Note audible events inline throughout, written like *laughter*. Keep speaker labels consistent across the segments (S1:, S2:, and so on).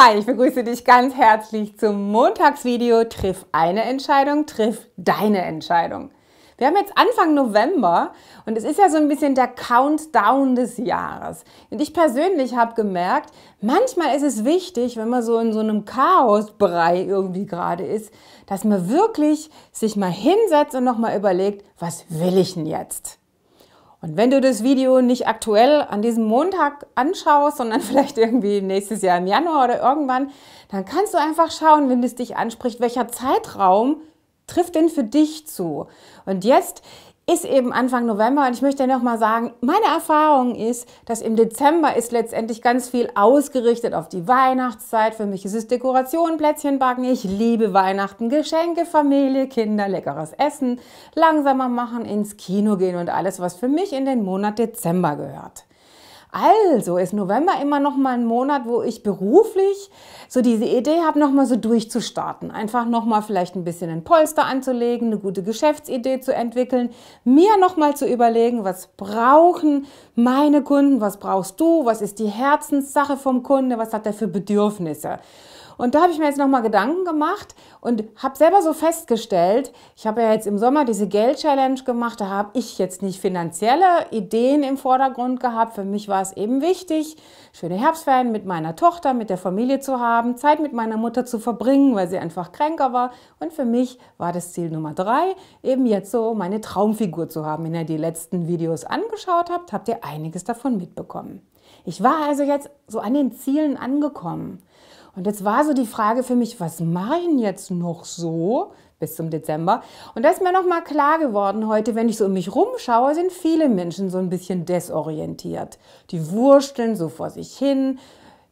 S1: Hi, ich begrüße dich ganz herzlich zum Montagsvideo Triff eine Entscheidung, triff deine Entscheidung. Wir haben jetzt Anfang November und es ist ja so ein bisschen der Countdown des Jahres. Und ich persönlich habe gemerkt, manchmal ist es wichtig, wenn man so in so einem Chaosbrei irgendwie gerade ist, dass man wirklich sich mal hinsetzt und nochmal überlegt, was will ich denn jetzt? Und wenn du das Video nicht aktuell an diesem Montag anschaust, sondern *laughs* vielleicht irgendwie nächstes Jahr im Januar oder irgendwann, dann kannst du einfach schauen, wenn es dich anspricht, welcher Zeitraum trifft denn für dich zu. Und jetzt ist eben Anfang November und ich möchte nochmal sagen, meine Erfahrung ist, dass im Dezember ist letztendlich ganz viel ausgerichtet auf die Weihnachtszeit. Für mich ist es Dekoration, Plätzchen backen, ich liebe Weihnachten, Geschenke, Familie, Kinder, leckeres Essen, langsamer machen, ins Kino gehen und alles, was für mich in den Monat Dezember gehört. Also ist November immer noch mal ein Monat, wo ich beruflich so diese Idee habe, noch mal so durchzustarten, einfach noch mal vielleicht ein bisschen ein Polster anzulegen, eine gute Geschäftsidee zu entwickeln, mir noch mal zu überlegen, was brauchen meine Kunden, was brauchst du, was ist die Herzenssache vom Kunde, was hat er für Bedürfnisse? Und da habe ich mir jetzt nochmal Gedanken gemacht und habe selber so festgestellt, ich habe ja jetzt im Sommer diese Geld-Challenge gemacht, da habe ich jetzt nicht finanzielle Ideen im Vordergrund gehabt. Für mich war es eben wichtig, schöne Herbstferien mit meiner Tochter, mit der Familie zu haben, Zeit mit meiner Mutter zu verbringen, weil sie einfach kränker war. Und für mich war das Ziel Nummer drei, eben jetzt so meine Traumfigur zu haben. Wenn ihr die letzten Videos angeschaut habt, habt ihr einiges davon mitbekommen. Ich war also jetzt so an den Zielen angekommen. Und jetzt war so also die Frage für mich, was mache ich denn jetzt noch so bis zum Dezember? Und da ist mir nochmal klar geworden heute, wenn ich so um mich rumschaue, sind viele Menschen so ein bisschen desorientiert. Die wursteln so vor sich hin.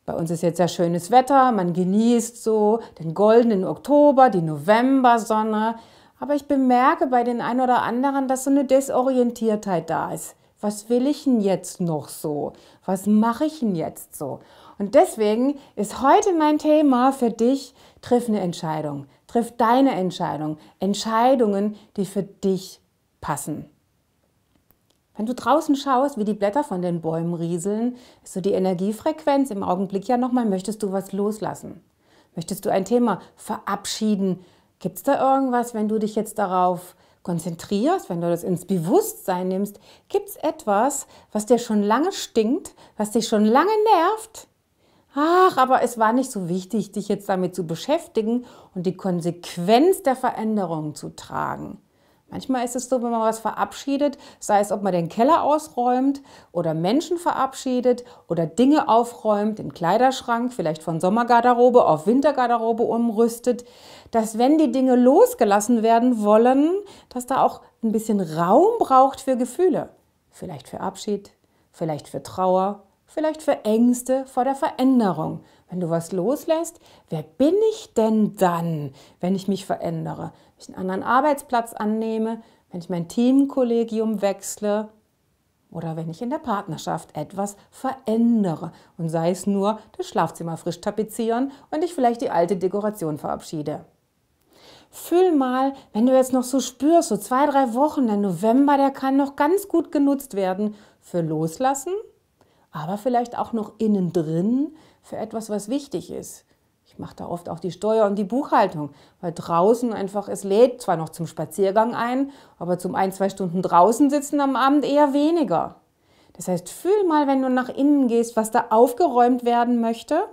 S1: Bei uns ist jetzt ja schönes Wetter, man genießt so den goldenen Oktober, die Novembersonne. Aber ich bemerke bei den ein oder anderen, dass so eine Desorientiertheit da ist was will ich denn jetzt noch so? Was mache ich denn jetzt so? Und deswegen ist heute mein Thema für dich, triff eine Entscheidung, triff deine Entscheidung, Entscheidungen, die für dich passen. Wenn du draußen schaust, wie die Blätter von den Bäumen rieseln, ist so die Energiefrequenz im Augenblick ja nochmal, möchtest du was loslassen? Möchtest du ein Thema verabschieden? Gibt es da irgendwas, wenn du dich jetzt darauf konzentrierst, wenn du das ins Bewusstsein nimmst, gibt es etwas, was dir schon lange stinkt, was dich schon lange nervt. Ach, aber es war nicht so wichtig, dich jetzt damit zu beschäftigen und die Konsequenz der Veränderung zu tragen. Manchmal ist es so, wenn man was verabschiedet, sei es, ob man den Keller ausräumt oder Menschen verabschiedet oder Dinge aufräumt, den Kleiderschrank vielleicht von Sommergarderobe auf Wintergarderobe umrüstet, dass wenn die Dinge losgelassen werden wollen, dass da auch ein bisschen Raum braucht für Gefühle. Vielleicht für Abschied, vielleicht für Trauer, vielleicht für Ängste vor der Veränderung, wenn du was loslässt, wer bin ich denn dann, wenn ich mich verändere? Wenn ich einen anderen Arbeitsplatz annehme, wenn ich mein Teamkollegium wechsle oder wenn ich in der Partnerschaft etwas verändere und sei es nur das Schlafzimmer frisch tapezieren und ich vielleicht die alte Dekoration verabschiede. Fühl mal, wenn du jetzt noch so spürst, so zwei, drei Wochen, der November, der kann noch ganz gut genutzt werden für Loslassen, aber vielleicht auch noch innen drin für etwas, was wichtig ist. Ich mache da oft auch die Steuer und die Buchhaltung, weil draußen einfach, es lädt zwar noch zum Spaziergang ein, aber zum ein, zwei Stunden draußen sitzen am Abend eher weniger. Das heißt, fühl mal, wenn du nach innen gehst, was da aufgeräumt werden möchte.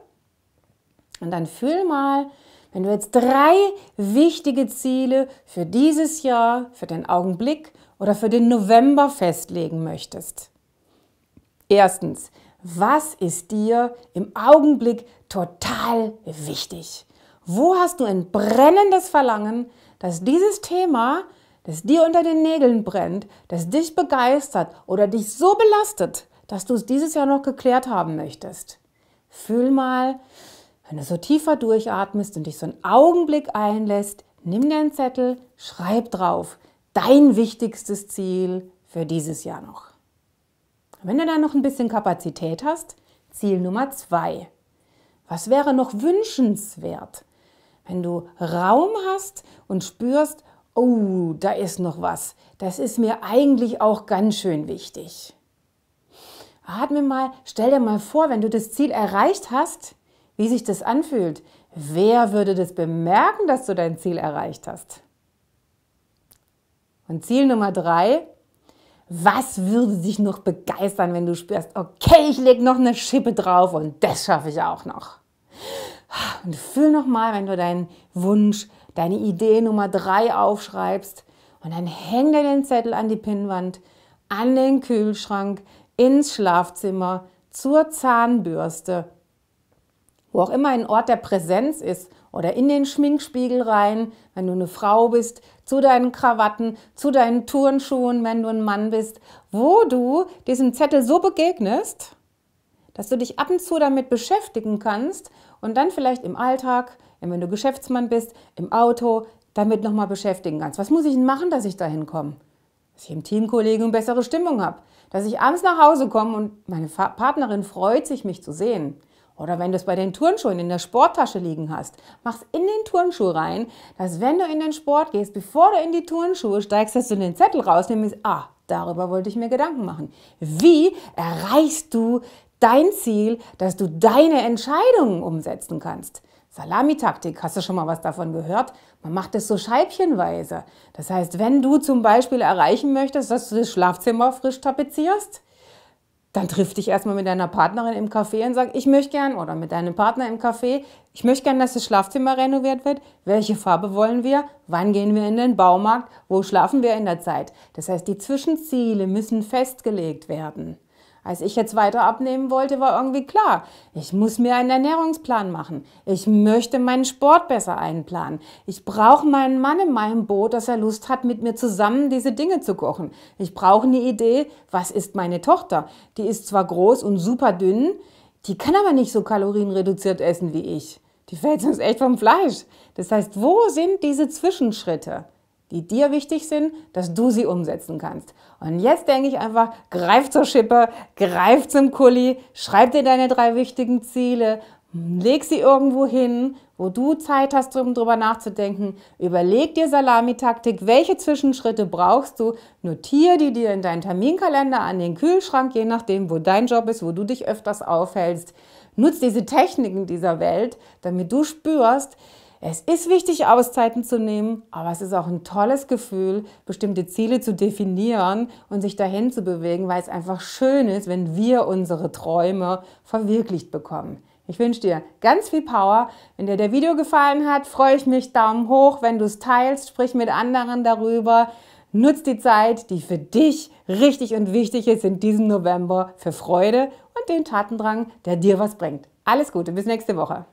S1: Und dann fühl mal, wenn du jetzt drei wichtige Ziele für dieses Jahr, für den Augenblick oder für den November festlegen möchtest. Erstens, was ist dir im Augenblick total wichtig? Wo hast du ein brennendes Verlangen, dass dieses Thema, das dir unter den Nägeln brennt, das dich begeistert oder dich so belastet, dass du es dieses Jahr noch geklärt haben möchtest? Fühl mal, wenn du so tiefer durchatmest und dich so einen Augenblick einlässt, nimm dir einen Zettel, schreib drauf, dein wichtigstes Ziel für dieses Jahr noch. Wenn du dann noch ein bisschen Kapazität hast, Ziel Nummer zwei. Was wäre noch wünschenswert? Wenn du Raum hast und spürst, oh, da ist noch was. Das ist mir eigentlich auch ganz schön wichtig. Atme mal, stell dir mal vor, wenn du das Ziel erreicht hast, wie sich das anfühlt. Wer würde das bemerken, dass du dein Ziel erreicht hast? Und Ziel Nummer drei, was würde dich noch begeistern, wenn du spürst, okay, ich lege noch eine Schippe drauf und das schaffe ich auch noch. Und fühl nochmal, wenn du deinen Wunsch, deine Idee Nummer 3 aufschreibst und dann häng dir den Zettel an die Pinnwand, an den Kühlschrank, ins Schlafzimmer, zur Zahnbürste, wo auch immer ein Ort der Präsenz ist oder in den Schminkspiegel rein, wenn du eine Frau bist, zu deinen Krawatten, zu deinen Turnschuhen, wenn du ein Mann bist, wo du diesem Zettel so begegnest, dass du dich ab und zu damit beschäftigen kannst und dann vielleicht im Alltag, wenn du Geschäftsmann bist, im Auto, damit nochmal beschäftigen kannst. Was muss ich denn machen, dass ich dahin komme? Dass ich im Teamkollegen bessere Stimmung habe. Dass ich abends nach Hause komme und meine Partnerin freut sich, mich zu sehen. Oder wenn du es bei den Turnschuhen in der Sporttasche liegen hast, mach es in den Turnschuh rein, dass wenn du in den Sport gehst, bevor du in die Turnschuhe steigst, dass du den Zettel rausnimmst, ah, darüber wollte ich mir Gedanken machen. Wie erreichst du dein Ziel, dass du deine Entscheidungen umsetzen kannst? Salamitaktik, hast du schon mal was davon gehört? Man macht es so scheibchenweise. Das heißt, wenn du zum Beispiel erreichen möchtest, dass du das Schlafzimmer frisch tapezierst, dann triff dich erstmal mit deiner Partnerin im Café und sag, ich möchte gern, oder mit deinem Partner im Café, ich möchte gern, dass das Schlafzimmer renoviert wird. Welche Farbe wollen wir? Wann gehen wir in den Baumarkt? Wo schlafen wir in der Zeit? Das heißt, die Zwischenziele müssen festgelegt werden. Als ich jetzt weiter abnehmen wollte, war irgendwie klar, ich muss mir einen Ernährungsplan machen. Ich möchte meinen Sport besser einplanen. Ich brauche meinen Mann in meinem Boot, dass er Lust hat, mit mir zusammen diese Dinge zu kochen. Ich brauche eine Idee, was ist meine Tochter? Die ist zwar groß und super dünn, die kann aber nicht so kalorienreduziert essen wie ich. Die fällt sonst echt vom Fleisch. Das heißt, wo sind diese Zwischenschritte? die dir wichtig sind, dass du sie umsetzen kannst. Und jetzt denke ich einfach, greif zur Schippe, greif zum Kuli, schreib dir deine drei wichtigen Ziele, leg sie irgendwo hin, wo du Zeit hast, drüber nachzudenken. Überleg dir Salamitaktik, welche Zwischenschritte brauchst du, notiere die dir in deinen Terminkalender, an den Kühlschrank, je nachdem, wo dein Job ist, wo du dich öfters aufhältst. Nutz diese Techniken dieser Welt, damit du spürst, es ist wichtig, Auszeiten zu nehmen, aber es ist auch ein tolles Gefühl, bestimmte Ziele zu definieren und sich dahin zu bewegen, weil es einfach schön ist, wenn wir unsere Träume verwirklicht bekommen. Ich wünsche dir ganz viel Power. Wenn dir der Video gefallen hat, freue ich mich. Daumen hoch, wenn du es teilst, sprich mit anderen darüber. Nutz die Zeit, die für dich richtig und wichtig ist in diesem November für Freude und den Tatendrang, der dir was bringt. Alles Gute, bis nächste Woche.